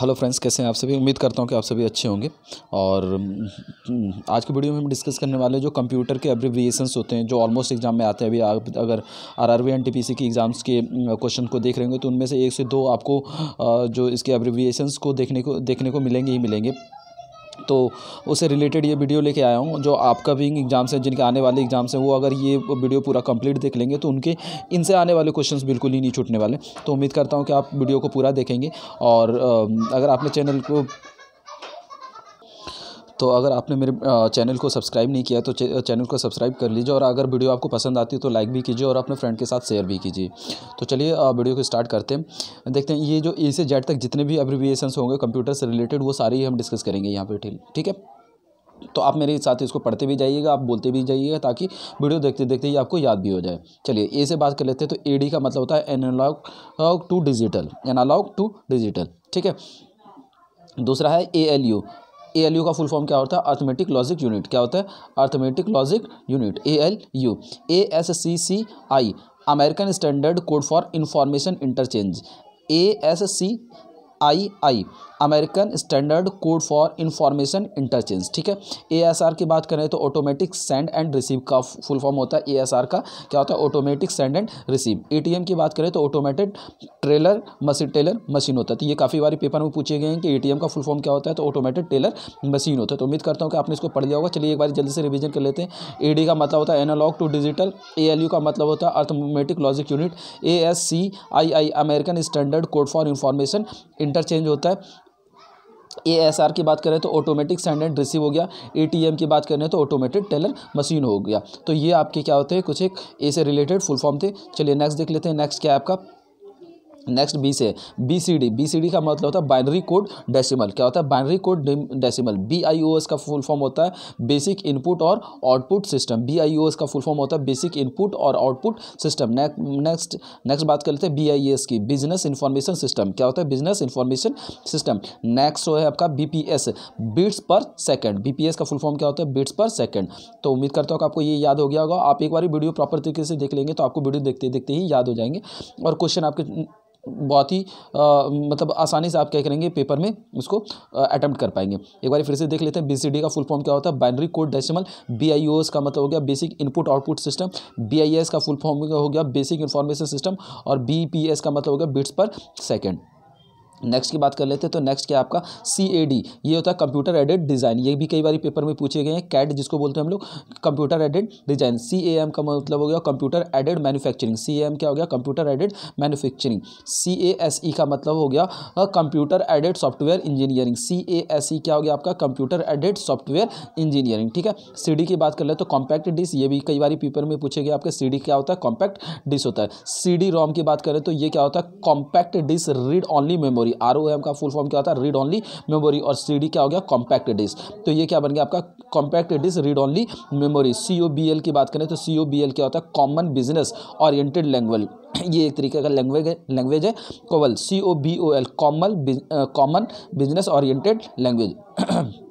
Hello friends कैसे हैं आप सभी उम्मीद करता हूं कि आप सभी अच्छे होंगे और हम्म, आज के वीडियो में हम डिस्कस करने वाले जो कंप्यूटर के एब्रिविएशंस होते हैं जो ऑलमोस्ट एग्जाम में आते हैं अभी आप अगर आर आर की एग्ज़ाम्स के क्वेश्चन को देख रहे होंगे तो उनमें से एक से दो आपको जो इसके एब्रिविएशंस को देखने को देखने को मिलेंगे ही मिलेंगे तो उससे रिलेटेड ये वीडियो लेके आया हूँ जो आपका भी एग्ज़ाम्स हैं जिनके आने वाले एग्ज़ाम्स हैं वो अगर ये वीडियो पूरा कंप्लीट देख लेंगे तो उनके इनसे आने वाले क्वेश्चन बिल्कुल ही नहीं छूटने वाले तो उम्मीद करता हूँ कि आप वीडियो को पूरा देखेंगे और अगर आपने चैनल को तो अगर आपने मेरे चैनल को सब्सक्राइब नहीं किया तो चैनल को सब्सक्राइब कर लीजिए और अगर वीडियो आपको पसंद आती है तो लाइक भी कीजिए और अपने फ्रेंड के साथ शेयर भी कीजिए तो चलिए वीडियो को स्टार्ट करते हैं देखते हैं ये जो ए से जेड तक जितने भी अब्रिविएशन होंगे कंप्यूटर से रिलेटेड वो सारी हम डिस्कस करेंगे यहाँ पर ठीक है तो आप मेरे साथ इसको पढ़ते भी जाइएगा आप बोलते भी जाइएगा ताकि वीडियो देखते देखते ही आपको याद भी हो जाए चलिए ए से बात कर लेते हैं तो ए डी का मतलब होता है analogue to digital analogue to digital ठीक है दूसरा है A L U A L U का फुल फॉर्म क्या होता है अर्थमेटिक लॉजिक यूनिट क्या होता है arithmetic logic unit A L U A S C C I American standard code for information interchange A S C I I American standard code for information interchange ठीक है ASR की बात करें तो automatic send and receive का full form होता है ASR का क्या होता है automatic send and receive ATM की बात करें तो automated trailer machine teller machine होता है तो ये काफ़ी बारी पेपर में पूछे गए हैं कि एम का फुल फॉर्म क्या होता है तो ऑटोमेटेड टेलर मशीन होता है तो उम्मीद करता हूँ कि आपने इसको पढ़ लिया होगा चलिए एक बार जल्दी से रिविजन कर लेते हैं डी का मतलब होता है एनालॉग टू डिजिटल यू का मतलब होता है arithmetic logic unit A S C I I American standard code for information interchange होता है ए एस आर की बात करें तो ऑटोमेटिक सेंड एंड रिसीव हो गया ए टी एम की बात करें तो ऑटोमेटेड टेलर मशीन हो गया तो ये आपके क्या होते हैं कुछ एक ए से रिलेटेड फुल फॉर्म थे चलिए नेक्स्ट देख लेते हैं नेक्स्ट क्या है आपका नेक्स्ट बी से B C D B C D का मतलब होता है बाइनरी कोड डेसिमल क्या होता है binary code decimal B I O S का फुल फॉर्म होता है बेसिक इनपुट और output system B I O S का फुल फॉर्म होता है बेसिक इनपुट और आउटपुट सिस्टम नेक्स्ट नेक्स्ट बात कर लेते हैं बी आई एस की बिजनेस इन्फॉर्मेशन सिस्टम क्या होता है बिजनेस इन्फॉर्मेशन सिस्टम नेक्स्ट है आपका बी पी एस बीट्स पर सेकेंड बी पी एस का फुल फॉर्म क्या होता है बीट्स पर सेकेंड तो उम्मीद करता हूँ आपको ये याद हो गया होगा आप एक बार वीडियो प्रॉपर तरीके से देख लेंगे तो आपको वीडियो देखते देखते ही याद हो जाएंगे और क्वेश्चन आपके बहुत ही मतलब आसानी से आप क्या करेंगे पेपर में उसको अटैम्प्ट कर पाएंगे एक बार फिर से देख लेते हैं बी का फुल फॉर्म क्या होता है बाइनरी कोड डेसिमल बी का मतलब हो गया basic input output system B का फुल फॉर्म हो गया बेसिक इन्फॉर्मेशन सिस्टम और बी का मतलब हो गया बिट्स पर सेकेंड नेक्स्ट की बात कर लेते हैं तो नेक्स्ट क्या आपका सी ए डी ये होता है कंप्यूटर एडेड डिज़ाइन ये भी कई बार पेपर में पूछे गए हैं कैड जिसको बोलते हैं हम लोग computer aided design C A M का मतलब हो गया computer aided manufacturing C A M क्या हो गया computer aided manufacturing C A S E का मतलब हो गया computer aided software engineering C A S E क्या हो गया आपका कंप्यूटर एडेड सॉफ्टवेयर इंजीनियरिंग ठीक है सी डी की बात कर ले तो कॉम्पैक्ट डिस ये भी कई बार पेपर में पूछे गए आपके सी डी क्या होता है कॉम्पैक्ट डिस होता है सी डी रोम की बात करें तो ये क्या होता है compact disc read only memory memory R O M का फुल फॉर्म क्या होता है रीड ऑनली मेमोरी और सी डी क्या हो गया कॉम्पैक्ट डिस्क तो ये क्या बन गया आपका compact disc read only memory C O B L की बात करें तो सी ओ बी एल क्या होता है कॉमन बिजनेस ओरिएंटेड लैंग्वेज ये एक तरीके का लैंग्वेज है लैंग्वेज है कोवल C O B O L common common business oriented language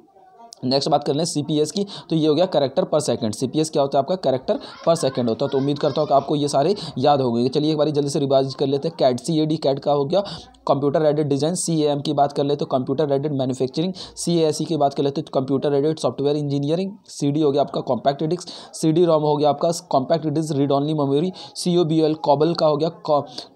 next बात कर लें सी की तो ये हो गया करेक्टर पर सेकंड सी क्या होता है आपका करेक्टर पर सेकंड होता है तो उम्मीद करता हूँ कि आपको ये सारे याद हो गए तो चलिए एक बार जल्दी से रिवाइज कर लेते हैं CAD C A D CAD का हो गया computer aided design C M की बात कर ले तो computer aided manufacturing C A C की बात कर लेते तो computer aided software engineering C D हो गया आपका compact disc C D ROM हो गया आपका compact disc read only memory C O B L COBOL का हो गया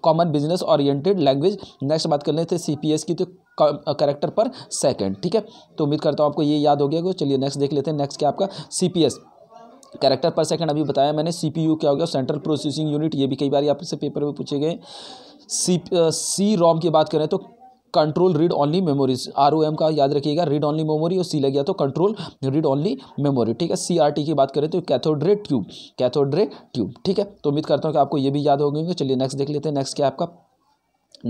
common business oriented language next बात कर लेते सी पी एस की तो करेक्टर पर सेकेंड ठीक है तो उम्मीद करता हूँ आपको ये याद हो गया चलिए नेक्स्ट देख लेते हैं नेक्स्ट क्या आपका सी कैरेक्टर पर सेकंड अभी बताया मैंने सीपीयू क्या हो गया सेंट्रल प्रोसेसिंग यूनिट ये भी कई बार आपसे पेपर में पूछे गए सी सी रोम की बात करें तो control read only memories R O M का याद रखिएगा रीड ओनली मेमोरी और सी लग गया तो कंट्रोल रीड ओनली मेमोरी ठीक है सी टी की बात करें तो कैथोड्रे ट्यूब कैथोड्रे ट्यूब ठीक है तो उम्मीद करता हूँ कि आपको ये भी याद हो गएंगे चलिए नेक्स्ट देख लेते हैं नेक्स्ट क्या आपका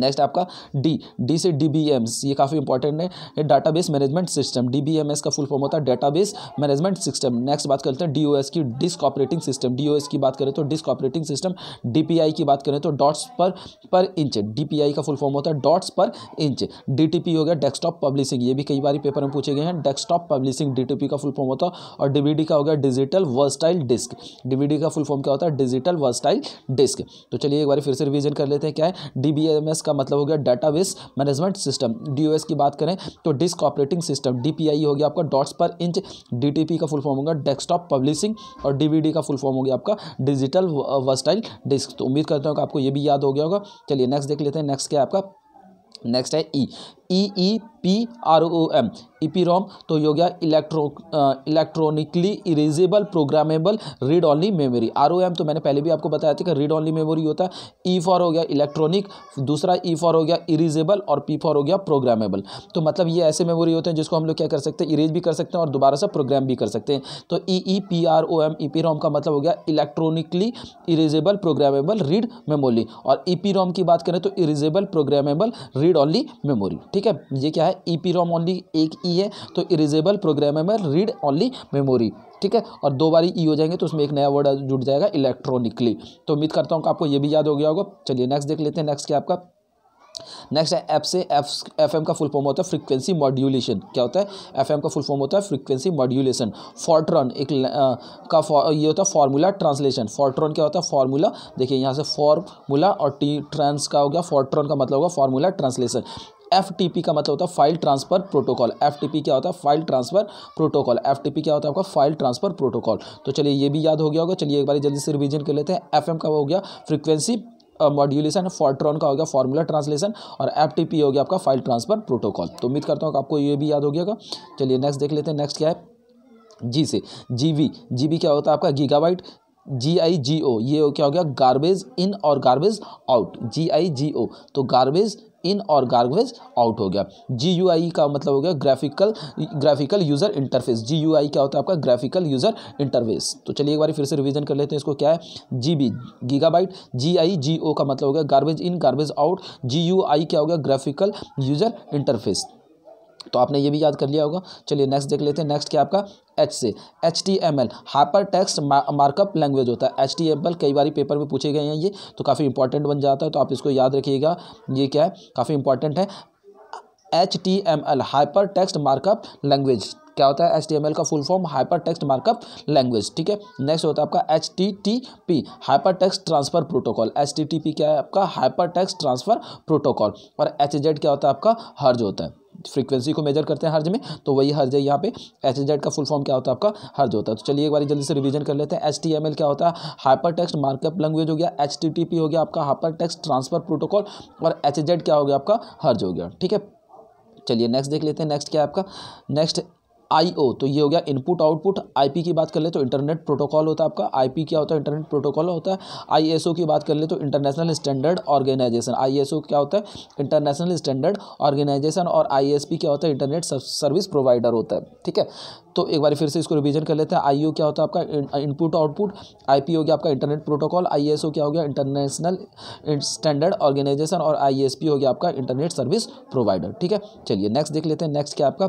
नेक्स्ट आपका डी डी से डी बी ये काफ़ी इंपॉर्टेंट है database management system D B M S का फुल फॉर्म होता है डाटाबेस मैनेजमेंट सिस्टम नेक्स्ट बात करते हैं डी ओ एस की disk operating system D O S की बात करें तो disk operating system D P I की बात करें तो डॉट्स पर पर इंच डी पी आई का फुल फॉर्म होता है डॉट्स पर इंच डी टी पी हो गया डेस्कटॉप पब्लिशिंग ये भी कई बार पेपर में पूछे गए हैं desktop publishing D T P का फुल फॉर्म होता है और डी का हो गया digital versatile disc D D का फुल फॉर्म क्या होता है डिजिटल वर्सटाइल डिस्क तो चलिए एक बार फिर से रिविजन कर लेते हैं क्या है डी बी एम डीएमएस का मतलब हो गया डेटाबेस मैनेजमेंट सिस्टम डीओएस की बात करें तो डिस्क ऑपरेटिंग सिस्टम डीपीआई हो गया आपका डॉट्स पर इंच डीटीपी का फुल फॉर्म होगा डेस्कटॉप पब्लिशिंग और डीवीडी का फुल फॉर्म हो गया आपका डिजिटल वर्स्टाइल डिस्क तो उम्मीद करता हूँ आपको ये भी याद हो गया होगा चलिए नेक्स्ट देख लेते हैं नेक्स्ट क्या है आपका नेक्स्ट है E e। E E P R O M E P ROM तो ये हो गया electro electronically erasable programmable read only memory R O M तो मैंने पहले भी आपको बताया था कि रीड ऑनली मेमोरी होता है ई e फॉर हो गया इलेक्ट्रॉनिक दूसरा ई e फॉर हो गया इरेजेबल और पी फॉर हो गया प्रोग्रामेबल तो मतलब ये ऐसे मेमोरी होते हैं जिसको हम लोग क्या कर सकते हैं इरेज भी कर सकते हैं और दोबारा से प्रोग्राम भी कर सकते हैं तो E E P R O M E P ROM का मतलब हो गया electronically erasable programmable read memory और ई पी रोम की बात करें तो erasable programmable read only memory ठीक ठीक है ये क्या है ई पी रोम ओनली एक ई e है तो erasable programmable read only memory ठीक है और दो बारी ई e हो जाएंगे तो उसमें एक नया वर्ड जुड़ जाएगा इलेक्ट्रॉनिकली तो उम्मीद करता हूँ कि आपको ये भी याद हो गया होगा चलिए नेक्स्ट देख लेते हैं नेक्स्ट क्या आपका नेक्स्ट है एफ से एफ एफ एम का फुल फॉर्म होता है फ्रीक्वेंसी मॉड्यूलेशन क्या होता है एफ एम का फुल फॉर्म होता है फ्रीक्वेंसी मॉड्यूलेशन फॉर्ट्रॉन एक आ, का ये होता है फार्मूला ट्रांसलेशन फॉर्ट्रॉन क्या होता है फार्मूला देखिए यहाँ से फॉर्मूला और टी ट्रांस का हो गया फॉर्ट्रॉन का मतलब होगा फार्मूला ट्रांसलेशन एफ का मतलब होता है फाइल ट्रांसफर प्रोटोकॉल एफ क्या होता है फाइल ट्रांसफर प्रोटोकॉल एफ क्या होता है आपका फाइल ट्रांसफर प्रोटोकॉल तो चलिए ये भी याद हो गया होगा चलिए एक बार जल्दी से रिविजन कर लेते हैं एफ का हो गया फ्रिक्वेंसी मॉड्यूलेशन फॉल्ट्रॉन का हो गया फॉर्मूला ट्रांसलेशन और एफ हो गया आपका फाइल ट्रांसफर प्रोटोकॉल तो उम्मीद करता हूँ आपको ये भी याद हो गया होगा चलिए नेक्स्ट देख लेते हैं नेक्स्ट क्या है जी से जी जीवी क्या होता है आपका गीगाबाइट जी आई जी ओ ये क्या हो गया गार्बेज इन और गार्बेज आउट जी आई जी ओ तो गार्बेज इन और गार्गवेज आउट हो गया जी यू आई का मतलब हो गया graphical graphical user interface G U I क्या होता है आपका ग्राफिकल यूज़र इंटरफेस तो चलिए एक बार फिर से रिविजन कर लेते हैं इसको क्या है जी बी गीगाबाइट जी आई जी ओ का मतलब हो गया garbage in garbage out G U I क्या हो गया ग्राफिकल यूज़र इंटरफेस तो आपने ये भी याद कर लिया होगा चलिए नेक्स्ट देख लेते हैं नेक्स्ट क्या आपका एच से H T M L hypertext markup language होता है एच टी एम एल कई बार पेपर में पूछे गए हैं ये तो काफ़ी इंपॉर्टेंट बन जाता है तो आप इसको याद रखिएगा ये क्या है काफ़ी इंपॉर्टेंट है H T M L hypertext markup language क्या होता है एच टी एम एल का full form hypertext markup language ठीक है नेक्स्ट होता है आपका H T T P hypertext transfer protocol H T T P क्या है आपका हाइपर टेक्स्ट ट्रांसफर प्रोटोकॉल और एच जेड क्या होता है आपका हर्ज होता है फ्रीक्वेंसी को मेजर करते हैं हर्ज में तो वही हर्ज है यहाँ पे एच जेड का फुल फॉर्म क्या होता है आपका हर्ज होता है तो चलिए एक बार जल्दी से रिवीजन कर लेते हैं एच टी एम एल क्या होता है हाइपर टेक्स्ट मार्कअप लैंग्वेज हो गया एच टी टी पी हो गया आपका हाइपर टेक्स्ट ट्रांसफर प्रोटोकॉल और एच जेड क्या हो गया आपका हर्ज हो गया ठीक है चलिए नेक्स्ट देख लेते हैं नेक्स्ट क्या है आपका नेक्स्ट आईओ तो ये हो गया इनपुट आउटपुट आईपी की बात कर ले तो इंटरनेट प्रोटोकॉल होता है आपका आईपी क्या होता है इंटरनेट प्रोटोकॉल होता है आईएसओ की बात कर ले तो इंटरनेशनल स्टैंडर्ड ऑर्गेनाइजेशन आईएसओ क्या होता है इंटरनेशनल स्टैंडर्ड ऑर्गेनाइजेशन और आईएसपी क्या होता है इंटरनेट सर्विस प्रोवाइडर होता है ठीक है तो एक बार फिर से इसको रिविजन कर लेते हैं आईओ क्या होता है आपका इनपुट आउटपुट आईपी हो गया आपका इंटरनेट प्रोटोकॉल आईएसओ क्या हो गया इंटरनेशनल स्टैंडर्ड ऑर्गेनाइजेशन और आईएसपी हो गया आपका इंटरनेट सर्विस प्रोवाइडर ठीक है चलिए नेक्स्ट देख लेते हैं नेक्स्ट क्या आपका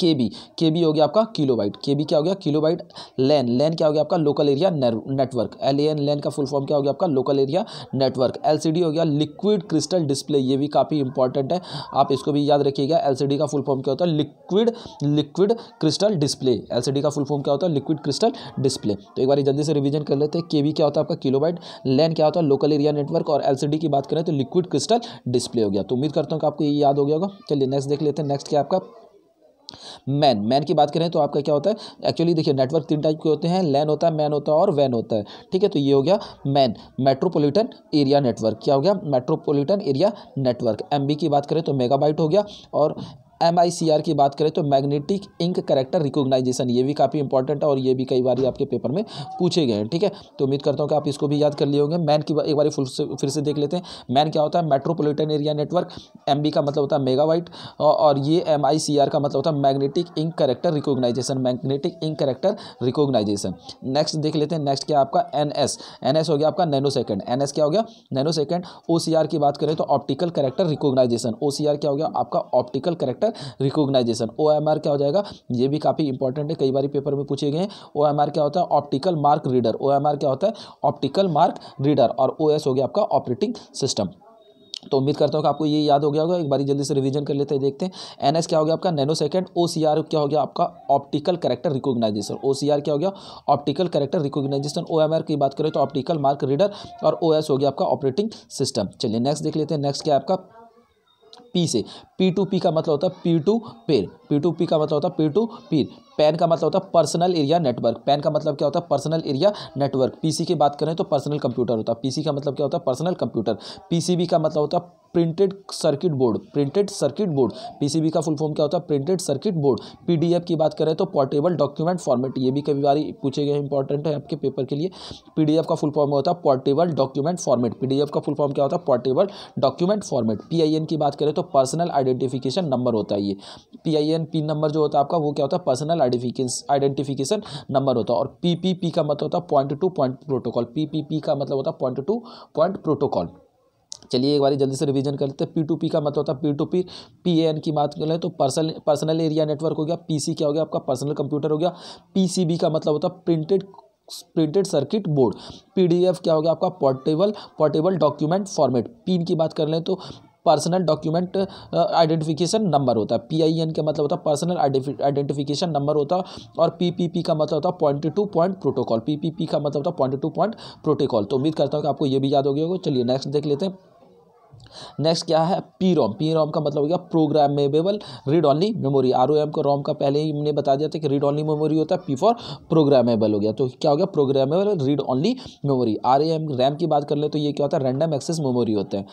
के बी के बी हो गया आपका किलो बाइट के बी क्या हो गया किलो बाइट लैन लैन क्या हो गया आपका local area network L N LAN का फुल फॉर्म क्या हो गया आपका local area network L C D हो गया लिक्विड क्रिस्टल डिस्प्ले ये भी काफ़ी इंपॉर्टेंट है आप इसको भी याद रखिएगा एल सी डी का फुल फॉर्म क्या होता है liquid liquid crystal display L C D का फुल फॉर्म क्या होता है लिक्विड क्रिस्टल डिस्प्ले तो एक बार जल्दी से रिविजन कर लेते हैं के बी क्या होता है आपका किलो बाइट लैन क्या होता है लोकल एरिया नेटवर्क और एल सी डी की बात करें तो लिक्विड क्रिस्टल डिस्प्ले हो गया तो उम्मीद करता हूँ कि आपको ये याद हो गया होगा चलिए नेक्स्ट देख लेते हैं नेक्स्ट क्या आपका मैन मैन की बात करें तो आपका क्या होता है एक्चुअली देखिए नेटवर्क तीन टाइप के होते हैं लैन होता है मैन होता है और वैन होता है ठीक है तो ये हो गया मैन मेट्रोपोलिटन एरिया नेटवर्क क्या हो गया मेट्रोपोलिटन एरिया नेटवर्क एम की बात करें तो मेगाबाइट हो गया और एम की बात करें तो मैग्नेटिक इंक करेक्टर रिकोगनाइजेशन ये भी काफ़ी इंपॉर्टेंट है और ये भी कई बार आपके पेपर में पूछे गए हैं ठीक है तो उम्मीद करता हूँ कि आप इसको भी याद कर लिए होंगे मैन की एक बार फुल से फिर से देख लेते हैं मैन क्या होता है मेट्रोपोलिटन एरिया नेटवर्क एम का मतलब होता है मेगावाइट और ये एम का मतलब होता है magnetic ink character recognition magnetic ink character recognition next देख लेते हैं नेक्स्ट क्या आपका एन एस हो गया आपका नैनो सेकेंड एन क्या हो गया नैनो सेकेंड ओ की बात करें तो ऑप्टिकल करेक्टर रिकोगनाइजेशन ओ क्या हो गया आपका ऑप्टिकल करेक्टर जाएगा रिकोगनाइजेशन ओ क्या हो जाएगा ये भी काफ़ी इंपॉर्टेंट है कई बार पेपर में पूछे गए ओ क्या होता है ऑप्टिकल मार्क रीडर ओ क्या होता है ऑप्टिकल मार्क रीडर और ओ हो गया आपका ऑपरेटिंग सिस्टम तो उम्मीद करता हूँ कि आपको ये याद हो गया होगा एक बारी जल्दी से रिवीजन कर लेते हैं देखते हैं एन क्या हो गया आपका नैनो सेकेंड ओ क्या हो गया आपका ऑप्टिकल करेक्टर रिकोगनाइजेशन ओ क्या हो गया ऑप्टिकल करेक्टर रिकोगनाइजेशन ओ की बात करें तो ऑप्टिकल मार्क रीडर और ओ हो गया आपका ऑपरेटिंग सिस्टम चलिए नेक्स्ट देख लेते हैं नेक्स्ट क्या आपका पी से पी टू पी का मतलब होता है P to peer P to P का मतलब होता है पी टू पीर पैन का मतलब होता है पर्सनल एरिया नेटवर्क पैन का मतलब क्या होता है पर्सनल एरिया नेटवर्क पीसी की बात करें तो पर्सनल कंप्यूटर होता है पीसी का मतलब क्या होता है पर्सनल कंप्यूटर पीसीबी का मतलब होता है printed circuit board printed circuit board PCB का फुल फॉर्म क्या होता है प्रिंटेड सर्किट बोर्ड पीडीएफ की बात करें तो पोर्टेबल डॉक्यूमेंट फॉर्मेट ये भी कभी बार पूछे गए इंपॉर्टेंट है आपके पेपर के लिए पीडीएफ का फुल फॉर्म होता है पोर्टेबल डॉक्यूमेंट फॉर्मेट पीडीएफ का फुल फॉर्म क्या होता है पोर्टेबल डॉक्यूमेंट फॉर्मेट पी की बात करें तो पर्सनल आइडेंटिफिकेशन नंबर होता है ये एन पिन नंबर जो होता है आपका वो क्या होता है पर्सनल आइडेंटिफिकेशन नंबर होता है और पी का मतलब होता है point to point protocol P का मतलब होता है पॉइंट टू पॉइंट प्रोटोकॉल चलिए एक बार जल्दी से रिवीजन कर लेते हैं पी टू पी का मतलब होता है P to P P N की बात कर लें तो पर्सनल पर्सनल एरिया नेटवर्क हो गया पी सी क्या हो गया आपका पर्सनल कंप्यूटर हो गया पी सी बी का मतलब होता है printed printed circuit board F क्या हो गया आपका portable portable document format PIN की बात कर लें तो पर्सनल डॉक्यूमेंट आइडेंटिफिकेशन नंबर होता है पी आई एन का मतलब होता है पर्सनल आइडेंटिफिकेशन नंबर होता है और पी पी पी का मतलब होता है point to point protocol P P P का मतलब होता है पॉइंट टू पॉइंट प्रोटोकॉल तो उम्मीद करता हूँ कि आपको ये भी याद हो गया होगा चलिए नेक्स्ट देख लेते हैं नेक्स्ट क्या है पी रोम पी रोम का मतलब हो गया programmable read only memory R O M को रोम का पहले ही हमने बता दिया था कि रीड ऑनली मेमोरी होता है पी फॉर प्रोग्रामेबल हो गया तो क्या हो गया programmable read only memory R M RAM की बात कर ले तो ये क्या होता है रैंडम एक्सेस मेमोरी होते हैं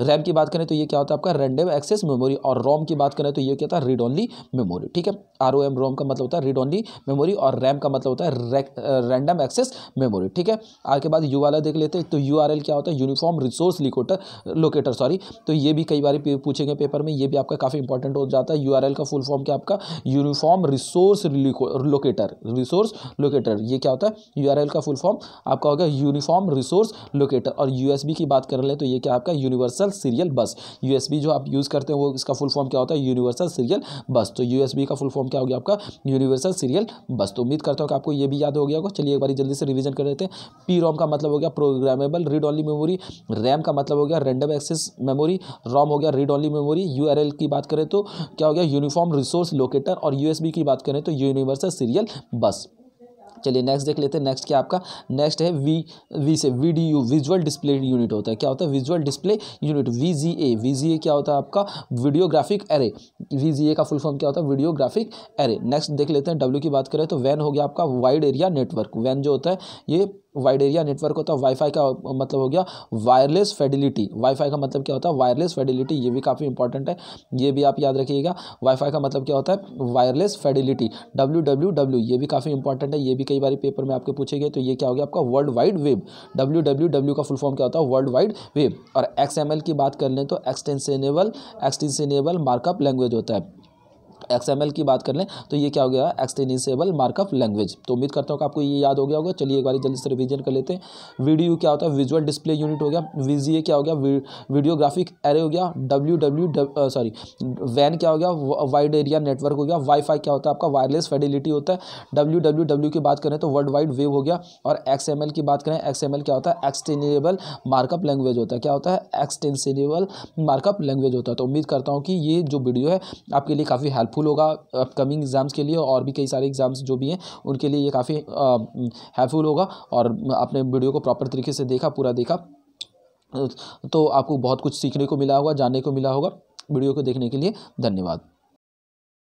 रैम की बात करें तो ये क्या होता है आपका रैंडम एक्सेस मेमोरी और रोम की बात करें तो ये क्या होता है रीड ओनली मेमोरी ठीक है आर ओ एम रोम का मतलब होता है रीड ओनली मेमोरी और रैम का मतलब होता है रैंडम एक्सेस मेमोरी ठीक है आगे बाद यू वाला देख लेते हैं तो यू आर एल क्या होता है uniform resource locator locator sorry तो ये भी कई बार पूछेंगे पेपर में ये भी आपका काफ़ी इंपॉर्टेंट हो जाता है यू आर एल का फुल फॉर्म क्या आपका uniform resource locator resource locator ये क्या होता है यू आर एल का फुल फॉर्म आपका होगा यूनिफॉर्म रिसोर्स लोकेटर और यू बी की बात कर ले तो ये क्या आपका universal universal serial bus USB जो आप यूज़ करते वो इसका फुल फॉर्म क्या होता है यूनिवर्सल सीरियल बस तो यूएसबी का फुल फॉर्म क्या हो गया आपका यूनिवर्सल सीरियल बस तो उम्मीद करता हूँ कि आपको ये भी याद हो गया होगा चलिए एक बार जल्दी से रिविजन कर लेते हैं पी रोम का मतलब हो गया programmable read only memory RAM का मतलब हो गया रेंडम एक्सेस मेमोरी रोम हो गया रीड ऑनली मेमोरी यू की बात करें तो क्या हो गया यूनिफॉर्म रिसोर्स लोकेटर और यूएसबी की बात करें तो यूनिवर्सल सीरियल बस चलिए नेक्स्ट देख लेते हैं नेक्स्ट क्या आपका नेक्स्ट है वी वी से V D U visual display unit होता है क्या होता है visual display unit V G A V G A क्या होता है आपका videographic array V G A का फुल फॉर्म क्या होता है वीडियोग्राफिक एरे नेक्स्ट देख लेते हैं डब्ल्यू की बात करें तो वैन हो गया आपका वाइड एरिया नेटवर्क वैन जो होता है ये वाइड एरिया नेटवर्क होता है वाईफाई का मतलब हो गया वायरलेस फेडिलिटी वाईफाई का मतलब क्या होता है वायरलेस फेडिलिटी ये भी काफ़ी इंपॉर्टेंट है ये भी आप याद रखिएगा वाईफाई का मतलब क्या होता है wireless fidelity W W W ये भी काफ़ी इंपॉर्टेंट है ये भी कई बार पेपर में आपके पूछे गए तो ये क्या हो गया आपका world wide web W W W का फुल फॉर्म क्या होता है वर्ल्ड वाइड वेब और एक्स की बात कर लें तो एक्सटेंसेनेबल एक्सटेंसेनेबल मार्कअप लैंग्वेज होता है एक्स की बात कर लें तो ये क्या हो गया एक्सटेनिसेबल मार्कअप लैंग्वेज तो उम्मीद करता हूँ कि आपको ये याद हो गया होगा चलिए एक बार जल्दी से रिविजन कर लेते हैं वीडियो क्या होता है विजुअल डिस्प्ले यूनिट हो गया वी क्या हो गया वीडियोग्राफिक एरे हो गया डब्ल्यू डब्ल्यू सॉरी वैन क्या हो गया वाइड एरिया नेटवर्क हो गया वाईफाई क्या होता है आपका वायरलेस फेडिलिटी होता है डब्ल्यू डब्ल्यू डब्ल्यू की बात करें तो वर्ल्ड वाइड वेव हो गया और एक्स की बात करें एक्स क्या होता है एक्सटेनिबल मार्कअप लैंग्वेज होता है क्या होता है एक्सटेंसिबल मार्कअप लैंग्वेज होता है तो उम्मीद करता हूँ कि ये जो वीडियो है आपके लिए काफ़ी हेल्पफुल हेल्पफुल होगा अपकमिंग एग्ज़ाम्स के लिए और भी कई सारे एग्ज़ाम्स जो भी हैं उनके लिए ये काफ़ी हेल्पफुल होगा और आपने वीडियो को प्रॉपर तरीके से देखा पूरा देखा तो आपको बहुत कुछ सीखने को मिला होगा जानने को मिला होगा वीडियो को देखने के लिए धन्यवाद